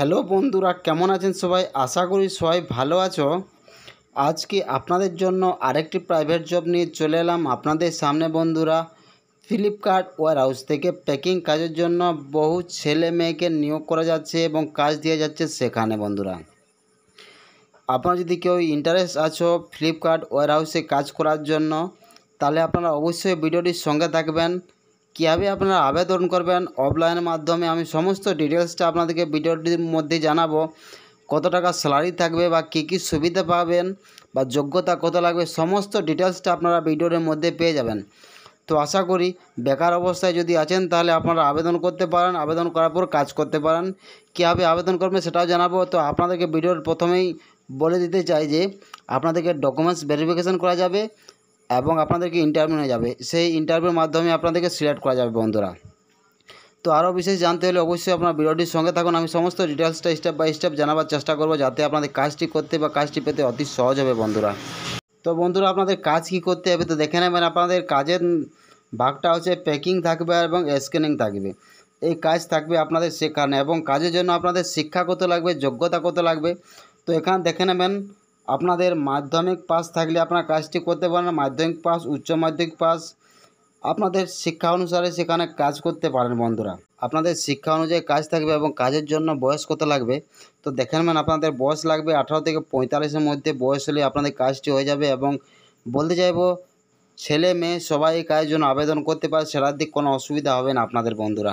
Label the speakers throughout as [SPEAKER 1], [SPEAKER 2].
[SPEAKER 1] hello বন্ধুরা কেমন আছেন সবাই আশা করি সবাই ভালো আছো আজকে আপনাদের জন্য আরেকটি প্রাইভেট জব নিয়ে চলে এলাম আপনাদের সামনে বন্ধুরা ফ্লিপকার্ট ওয়ার হাউস থেকে প্যাকিং কাজের জন্য বহু ছেলে মেয়েকে নিয়োগ করা যাচ্ছে এবং কাজ দেওয়া যাচ্ছে সেখানে বন্ধুরা আপনারা যদি কেউ ইন্টারেস্ট আছো ফ্লিপকার্ট ওয়ার হাউসে কাজ করার জন্য তাহলে আপনারা অবশ্যই ভিডিওটির সঙ্গে থাকবেন কীভাবে আপনারা আবেদন করবেন অফলাইনের মাধ্যমে আমি সমস্ত ডিটেলসটা আপনাদেরকে ভিডিওটির মধ্যে জানাবো কত টাকা স্যালারি থাকবে বা কী কী সুবিধা পাবেন বা যোগ্যতা কত লাগবে সমস্ত ডিটেলসটা আপনারা ভিডিওর মধ্যে পেয়ে যাবেন তো আশা করি বেকার অবস্থায় যদি আছেন তাহলে আপনারা আবেদন করতে পারেন আবেদন করার পর কাজ করতে পারেন কীভাবে আবেদন করবেন সেটাও জানাবো তো আপনাদেরকে ভিডিওর প্রথমেই বলে দিতে চাই যে আপনাদেরকে ডকুমেন্টস ভেরিফিকেশান করা যাবে এবং আপনাদেরকে ইন্টারভিউ নিয়ে যাবে সেই ইন্টারভিউর মাধ্যমে আপনাদেরকে সিলেক্ট করা যাবে বন্ধুরা তো আরও বিশেষ জানতে হলে অবশ্যই আপনার ভিডিওটির সঙ্গে থাকুন আমি সমস্ত ডিটেলসটা স্টেপ বাই স্টেপ জানাবার চেষ্টা করব যাতে আপনাদের কাজটি করতে বা কাজটি পেতে অতি সহজ হবে বন্ধুরা তো বন্ধুরা আপনাদের কাজ কি করতে হবে তো দেখে নেবেন আপনাদের কাজের ভাগটা হচ্ছে প্যাকিং থাকবে এবং স্ক্যানিং থাকবে এই কাজ থাকবে আপনাদের শেখানো এবং কাজের জন্য আপনাদের শিক্ষা কত লাগবে যোগ্যতা কত লাগবে তো এখানে দেখে নেবেন আপনাদের মাধ্যমিক পাস থাকলে আপনারা কাজটি করতে পারেন মাধ্যমিক পাস উচ্চ মাধ্যমিক পাস আপনাদের শিক্ষা অনুসারে সেখানে কাজ করতে পারেন বন্ধুরা আপনাদের শিক্ষা অনুযায়ী কাজ থাকবে এবং কাজের জন্য বয়স কত লাগবে তো দেখেন ম্যান আপনাদের বয়স লাগবে আঠারো থেকে পঁয়তাল্লিশের মধ্যে বয়স হলে আপনাদের কাজটি হয়ে যাবে এবং বলতে চাইব ছেলে মেয়ে সবাই কাজের জন্য আবেদন করতে পারে সেটার দিক কোনো অসুবিধা হবে না আপনাদের বন্ধুরা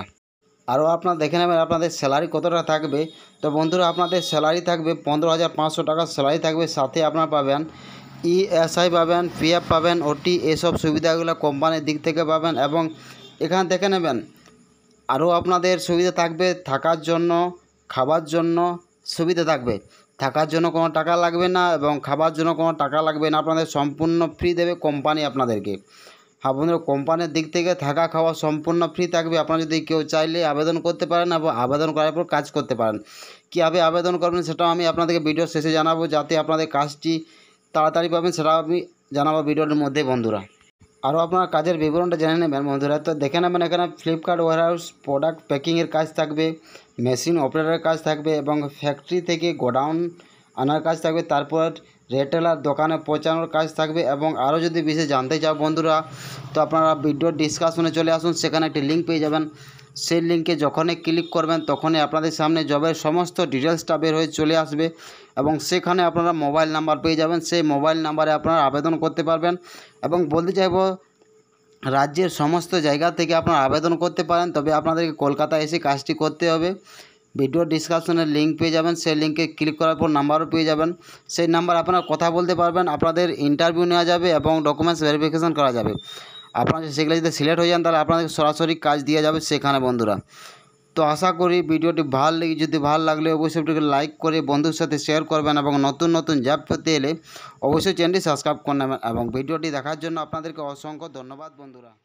[SPEAKER 1] আরও আপনারা দেখে নেবেন আপনাদের স্যালারি কতটা থাকবে তো বন্ধুরা আপনাদের স্যালারি থাকবে পনেরো হাজার পাঁচশো টাকার স্যালারি থাকবে সাথে আপনারা পাবেন ইএসআই পাবেন পিএফ পাবেন ওটি এসব সুবিধাগুলো কোম্পানির দিক থেকে পাবেন এবং এখান থেকে নেবেন আরও আপনাদের সুবিধা থাকবে থাকার জন্য খাবার জন্য সুবিধা থাকবে থাকার জন্য কোনো টাকা লাগবে না এবং খাবার জন্য কোনো টাকা লাগবে না আপনাদের সম্পূর্ণ ফ্রি দেবে কোম্পানি আপনাদেরকে আপনার হ্যাঁ কোম্পানির দিক থেকে থাকা খাওয়া সম্পূর্ণ ফ্রি থাকবে আপনারা যদি কেউ চাইলে আবেদন করতে পারেন এবং আবেদন করার পর কাজ করতে পারেন কীভাবে আবেদন করবেন সেটাও আমি আপনাদেরকে ভিডিও শেষে জানাবো যাতে আপনাদের কাজটি তাড়াতাড়ি পাবেন সেটাও আমি জানাবো ভিডিওর মধ্যে বন্ধুরা আরও আপনার কাজের বিবরণটা জেনে নেবেন বন্ধুরা তো দেখে নেবেন এখানে ফ্লিপকার্ট ওয়ারহাউস প্রোডাক্ট প্যাকিংয়ের কাজ থাকবে মেশিন অপারেটরের কাজ থাকবে এবং ফ্যাক্টরি থেকে গোডাউন আনার কাজ থাকবে তারপর রিটেলার দোকানে পৌঁছানোর কাজ থাকবে এবং আরও যদি বিশেষ জানতে চাও বন্ধুরা তো আপনারা ভিডিও ডিসকাশনে চলে আসুন সেখানে একটি লিঙ্ক পেয়ে যাবেন সেই লিঙ্কে যখনই ক্লিক করবেন তখনই আপনাদের সামনে জবের সমস্ত ডিটেলসটা বের হয়ে চলে আসবে এবং সেখানে আপনারা মোবাইল নাম্বার পেয়ে যাবেন সেই মোবাইল নাম্বারে আপনারা আবেদন করতে পারবেন এবং বলতে চাইব রাজ্যের সমস্ত জায়গা থেকে আপনারা আবেদন করতে পারেন তবে আপনাদেরকে কলকাতা এসে কাজটি করতে হবে ভিডিও ডিসক্রিপশনের লিঙ্ক পেয়ে যাবেন সেই লিঙ্কে ক্লিক করার পর নাম্বারও পেয়ে যাবেন সেই নাম্বার আপনারা কথা বলতে পারবেন আপনাদের ইন্টারভিউ নেওয়া যাবে এবং ডকুমেন্টস ভেরিফিকেশান করা যাবে আপনারা সেগুলো যদি সিলেক্ট হয়ে যান তাহলে আপনাদের সরাসরি কাজ দেওয়া যাবে সেখানে বন্ধুরা তো আশা করি ভিডিওটি ভালো লেগে যদি ভালো লাগলে অবশ্যই ভিডিওকে লাইক করে বন্ধুর সাথে শেয়ার করবেন এবং নতুন নতুন জব পেতে এলে অবশ্যই চ্যানেলটি সাবস্ক্রাইব করে নেবেন এবং ভিডিওটি দেখার জন্য আপনাদেরকে অসংখ্য ধন্যবাদ বন্ধুরা